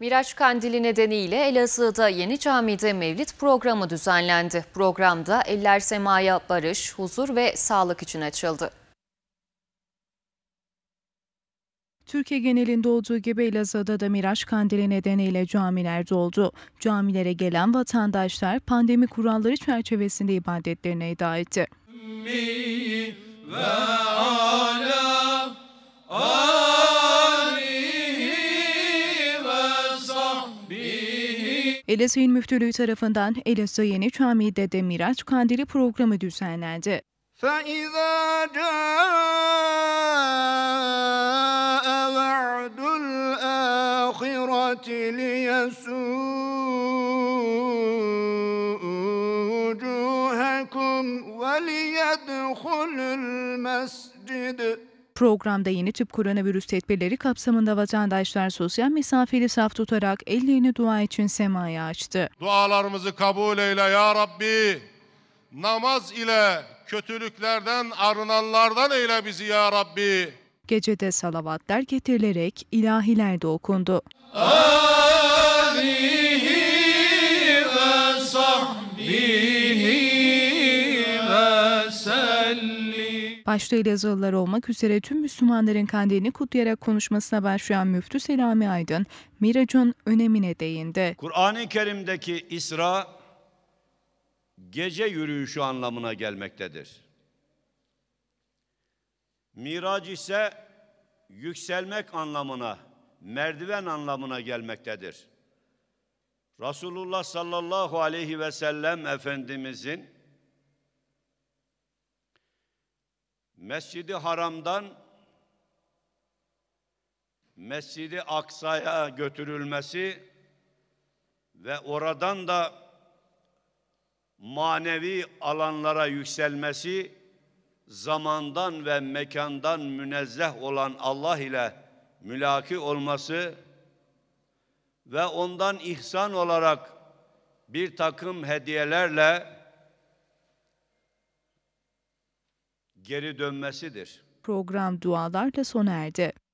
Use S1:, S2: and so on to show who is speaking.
S1: Miraç Kandili nedeniyle Elazığ'da Yeni Cami'de Mevlid programı düzenlendi. Programda Eller Semaya Barış, Huzur ve Sağlık için açıldı. Türkiye genelinde olduğu gibi Elazığ'da da Miraç Kandili nedeniyle camiler doldu. Camilere gelen vatandaşlar pandemi kuralları çerçevesinde ibadetlerine eda etti. Müzik Elazığ Müftülüğü tarafından Elazığ Yeni Camii'de de Miraç Kandili programı düzenlendi.
S2: فَإِذَا جَاءَ وَعْدُ الْآخِرَةِ لِيَسُوءُ وُجُوهَكُمْ وَلِيَدْخُلُوا الْمَسْجِدَ
S1: Programda yeni tip koronavirüs tedbirleri kapsamında vatandaşlar sosyal mesafeli saf tutarak ellerini dua için semaya açtı.
S2: Dualarımızı kabul eyle ya Rabbi. Namaz ile kötülüklerden arınanlardan eyle bizi ya Rabbi.
S1: Gecede salavatlar getirilerek ilahiler de okundu. Alihi. Başta Elazığlılar olmak üzere tüm Müslümanların kandilini kutlayarak konuşmasına başlayan Müftü Selami Aydın, miracın önemine değindi.
S2: Kur'an-ı Kerim'deki İsra, gece yürüyüşü anlamına gelmektedir. Mirac ise yükselmek anlamına, merdiven anlamına gelmektedir. Resulullah sallallahu aleyhi ve sellem Efendimizin Mescidi Haram'dan Mescidi Aksa'ya götürülmesi ve oradan da manevi alanlara yükselmesi zamandan ve mekandan münezzeh olan Allah ile mülaki olması ve ondan ihsan olarak bir takım hediyelerle geri dönmesidir.
S1: Program dualarla sona erdi.